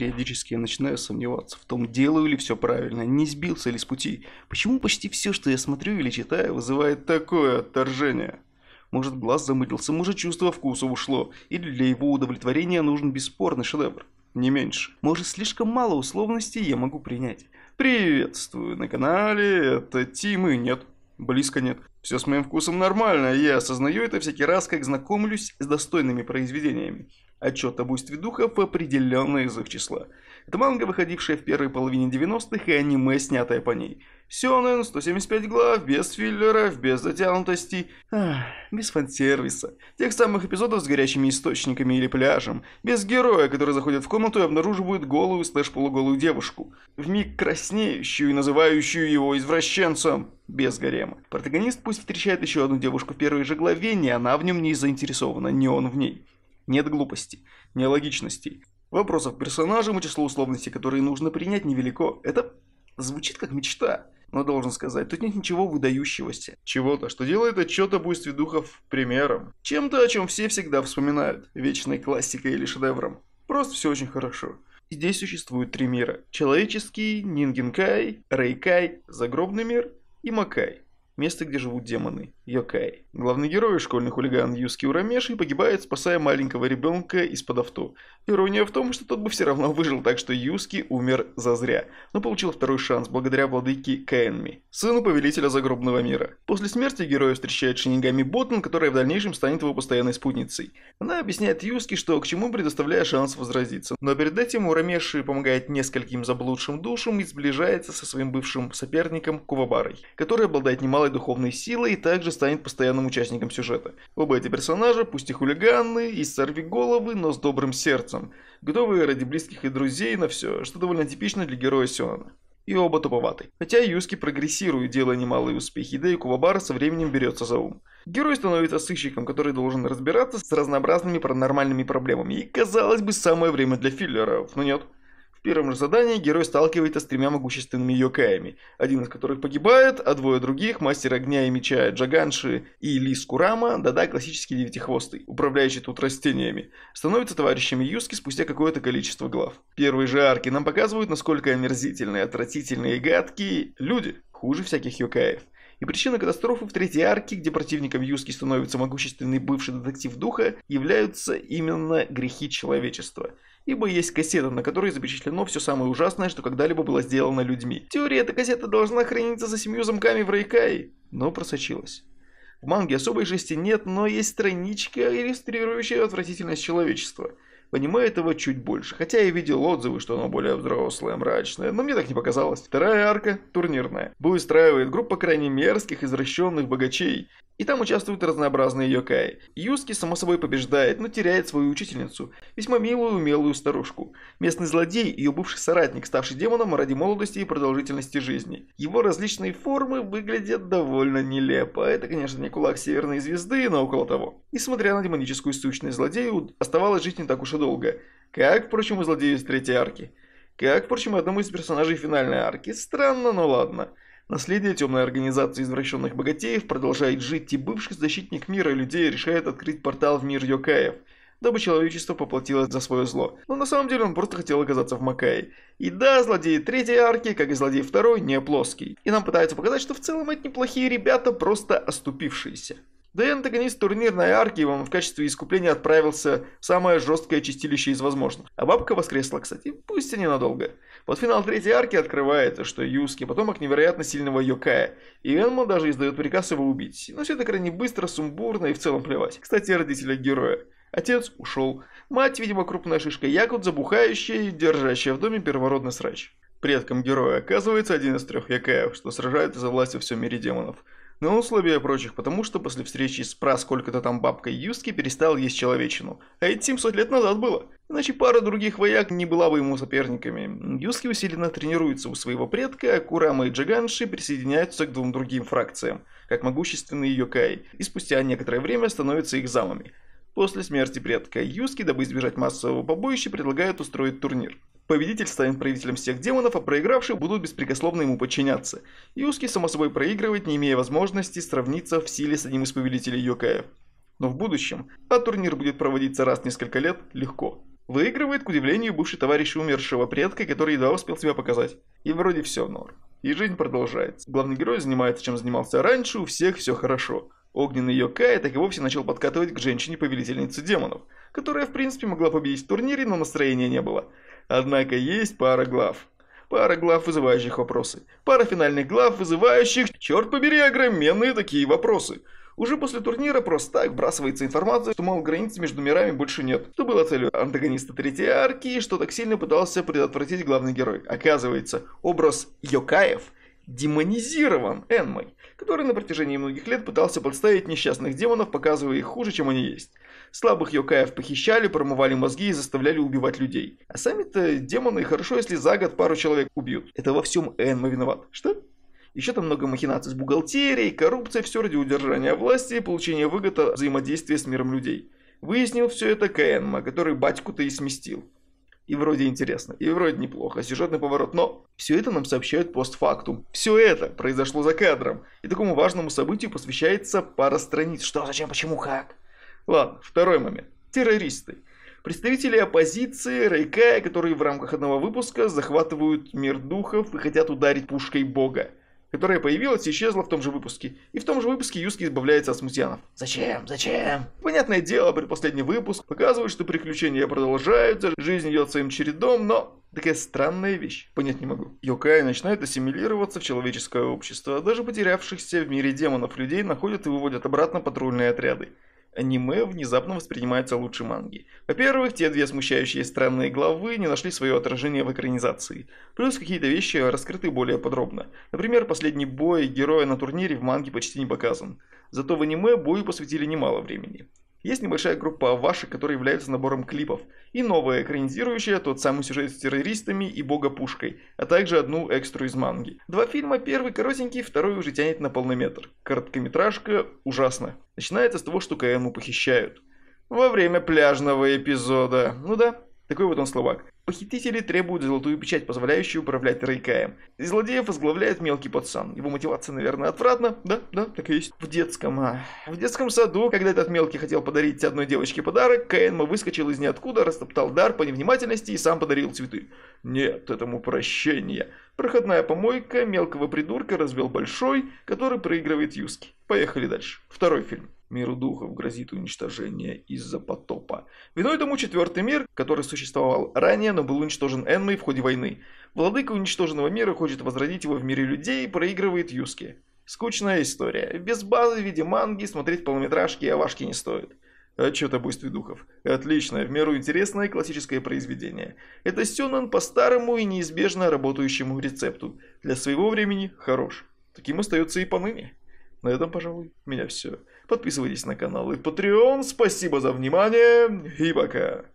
Периодически я начинаю сомневаться в том, делаю ли все правильно, не сбился ли с пути. Почему почти все, что я смотрю или читаю, вызывает такое отторжение? Может, глаз замылился, может, чувство вкуса ушло, или для его удовлетворения нужен бесспорный шедевр. Не меньше. Может, слишком мало условностей я могу принять. Приветствую на канале, это Тим и нет. Близко нет. Все с моим вкусом нормально, я осознаю это всякий раз, как знакомлюсь с достойными произведениями. Отчет об убийстве духов определенное из их числа. Это манга, выходившая в первой половине 90-х, и аниме, снятое по ней. Сёнэн, 175 глав, без филлеров, без затянутостей, без фан-сервиса. Тех самых эпизодов с горячими источниками или пляжем. Без героя, который заходит в комнату и обнаруживает голую слэш-полуголую девушку. в Вмиг краснеющую и называющую его извращенцем. Без гарема. Протагонист пусть встречает еще одну девушку в первой же главе, не она в нем не заинтересована, не он в ней. Нет глупости, нелогичностей. Вопросов персонажам и число условностей, которые нужно принять, невелико. Это звучит как мечта. Но должен сказать, тут нет ничего выдающегося. Чего-то, что делает отчет о буйстве духов примером. Чем-то, о чем все всегда вспоминают. Вечной классикой или шедевром. Просто все очень хорошо. Здесь существуют три мира. Человеческий, Нингенкай, Рейкай, загробный мир и Макай место, где живут демоны – Йокай. Главный герой – школьный хулиган Юски Урамеши погибает, спасая маленького ребенка из-под авто. Ирония в том, что тот бы все равно выжил, так что Юски умер зазря, но получил второй шанс благодаря владыке Кэнми, сыну повелителя загробного мира. После смерти героя встречает Шинигами Ботан, которая в дальнейшем станет его постоянной спутницей. Она объясняет Юски, что к чему предоставляя шанс возразиться, но перед этим Урамеши помогает нескольким заблудшим душам и сближается со своим бывшим соперником Кувабарой, который обладает немалой обладает духовной силой и также станет постоянным участником сюжета. Оба эти персонажа, пусть и хулиганы, и сорвиголовы, но с добрым сердцем, готовые ради близких и друзей на все, что довольно типично для героя Сёнана и оба туповаты. Хотя Юски прогрессирует, делая немалые успехи, да и Кувабара со временем берется за ум. Герой становится сыщиком, который должен разбираться с разнообразными паранормальными проблемами, и казалось бы самое время для филлеров, но нет. В первом же задании герой сталкивается с тремя могущественными йокаями, один из которых погибает, а двое других, мастер огня и меча Джаганши и Лис Курама, да-да, классический девятихвостый, управляющий тут растениями, становится товарищами Юски спустя какое-то количество глав. Первые же арки нам показывают, насколько омерзительные, отвратительные и гадкие люди, хуже всяких Йокаев. И причина катастрофы в третьей арке, где противником Юски становится могущественный бывший детектив духа, являются именно грехи человечества. Ибо есть кассета, на которой запечатлено все самое ужасное, что когда-либо было сделано людьми. В теории эта кассета должна храниться за семью замками в Райкае, но просочилась. В манге особой жести нет, но есть страничка, иллюстрирующая отвратительность человечества – Понимаю этого чуть больше, хотя я видел отзывы, что оно более взрослое, мрачное, но мне так не показалось. Вторая арка, турнирная, выстраивает группа крайне мерзких, извращенных богачей, и там участвуют разнообразные йокаи. Юски, само собой, побеждает, но теряет свою учительницу, весьма милую и умелую старушку. Местный злодей – ее бывший соратник, ставший демоном ради молодости и продолжительности жизни. Его различные формы выглядят довольно нелепо. Это, конечно, не кулак Северной Звезды, но около того. несмотря на демоническую сущность злодею, оставалось жить не так уж и долго. Как, впрочем, и злодею из третьей арки. Как, впрочем, и одному из персонажей финальной арки. Странно, но ладно. Наследие темной организации извращенных богатеев продолжает жить, и бывший защитник мира людей решает открыть портал в мир Йокаев, дабы человечество поплатилось за свое зло. Но на самом деле он просто хотел оказаться в Макае. И да, злодей третьей арки, как и злодей второй, не плоский. И нам пытаются показать, что в целом это неплохие ребята, просто оступившиеся. Да и антагонист турнирной арки он в качестве искупления отправился в самое жесткое чистилище из возможных. А бабка воскресла, кстати, пусть и ненадолго. Вот финал третьей арки открывается, что Юски потомок невероятно сильного Йокая, и Энма даже издает приказ его убить. Но все это крайне быстро, сумбурно и в целом плевать. Кстати, родители героя. Отец ушел. Мать, видимо, крупная шишка якут, забухающая и держащая в доме первородный срач. Предком героя оказывается один из трех якаев, что сражается за власть во всем мире демонов – но он слабее прочих, потому что после встречи с пра сколько-то там бабкой Юски перестал есть человечину. А это 700 лет назад было. Иначе пара других вояк не была бы ему соперниками. Юски усиленно тренируется у своего предка, а Курама и джиганши присоединяются к двум другим фракциям, как могущественные Йокай, и спустя некоторое время становятся их замами. После смерти предка Юски, дабы избежать массового побоища, предлагает устроить турнир. Победитель станет правителем всех демонов, а проигравшие будут беспрекословно ему подчиняться. Юски само собой проигрывает, не имея возможности сравниться в силе с одним из повелителей Йокаев. Но в будущем, а турнир будет проводиться раз в несколько лет, легко. Выигрывает, к удивлению, бывший товарищ умершего предка, который едва успел себя показать. И вроде все в норм. И жизнь продолжается. Главный герой занимается, чем занимался раньше, у всех все хорошо. Огненный Йокай так и вовсе начал подкатывать к женщине-повелительнице демонов, которая, в принципе, могла победить в турнире, но настроения не было. Однако есть пара глав. Пара глав, вызывающих вопросы. Пара финальных глав, вызывающих, черт побери, огроменные такие вопросы. Уже после турнира просто так бросается информация, что, мол, границ между мирами больше нет. Что было целью антагониста третьей арки что так сильно пытался предотвратить главный герой. Оказывается, образ Йокаев – демонизирован Энмой, который на протяжении многих лет пытался подставить несчастных демонов, показывая их хуже, чем они есть. Слабых йокаев похищали, промывали мозги и заставляли убивать людей. А сами-то демоны хорошо, если за год пару человек убьют. Это во всем Энма виноват. Что? Еще там много махинаций с бухгалтерией, коррупцией, все ради удержания власти и получения выгод от взаимодействия с миром людей. Выяснил все это Каэнма, который батьку-то и сместил. И вроде интересно, и вроде неплохо, сюжетный поворот, но все это нам сообщают постфактум. Все это произошло за кадром, и такому важному событию посвящается пара страниц. Что, зачем, почему, как? Ладно, второй момент. Террористы. Представители оппозиции, Райкая, которые в рамках одного выпуска захватывают мир духов и хотят ударить пушкой бога которая появилась и исчезла в том же выпуске. И в том же выпуске Юски избавляется от смутьянов. Зачем? Зачем? Понятное дело, предпоследний выпуск показывает, что приключения продолжаются, жизнь идет своим чередом, но Такая странная вещь. Понять не могу. Йокаи начинают ассимилироваться в человеческое общество. Даже потерявшихся в мире демонов людей находят и выводят обратно патрульные отряды аниме внезапно воспринимается лучше манги. Во-первых, те две смущающие странные главы не нашли свое отражение в экранизации. Плюс какие-то вещи раскрыты более подробно. Например, последний бой героя на турнире в манге почти не показан. Зато в аниме бою посвятили немало времени. Есть небольшая группа ваших, которые являются набором клипов, и новая, экранизирующая тот самый сюжет с террористами и бога-пушкой, а также одну экстру из манги. Два фильма, первый коротенький, второй уже тянет на полный метр. Короткометражка ужасно. Начинается с того, что КМу похищают. Во время пляжного эпизода. Ну да, такой вот он словак. Похитители требуют золотую печать, позволяющую управлять Рейкаем. Злодеев возглавляет мелкий пацан. Его мотивация, наверное, отвратна. Да, да, так и есть. В детском... А... В детском саду, когда этот мелкий хотел подарить одной девочке подарок, Каэнма выскочил из ниоткуда, растоптал дар по невнимательности и сам подарил цветы. Нет этому прощения. Проходная помойка мелкого придурка развел большой, который проигрывает Юски. Поехали дальше. Второй фильм. Миру духов грозит уничтожение из-за потопа. Виной тому четвертый мир, который существовал ранее, но был уничтожен Энмой в ходе войны. Владыка уничтоженного мира хочет возродить его в мире людей и проигрывает Юске. Скучная история. Без базы в виде манги смотреть полнометражки и овашки не стоит. Отчет э, об буйстве духов. Отличное, в меру интересное классическое произведение. Это Сёнэн по старому и неизбежно работающему рецепту. Для своего времени хорош. Таким остается и поныне. На этом, пожалуй, у меня все. Подписывайтесь на канал и Patreon. Спасибо за внимание и пока.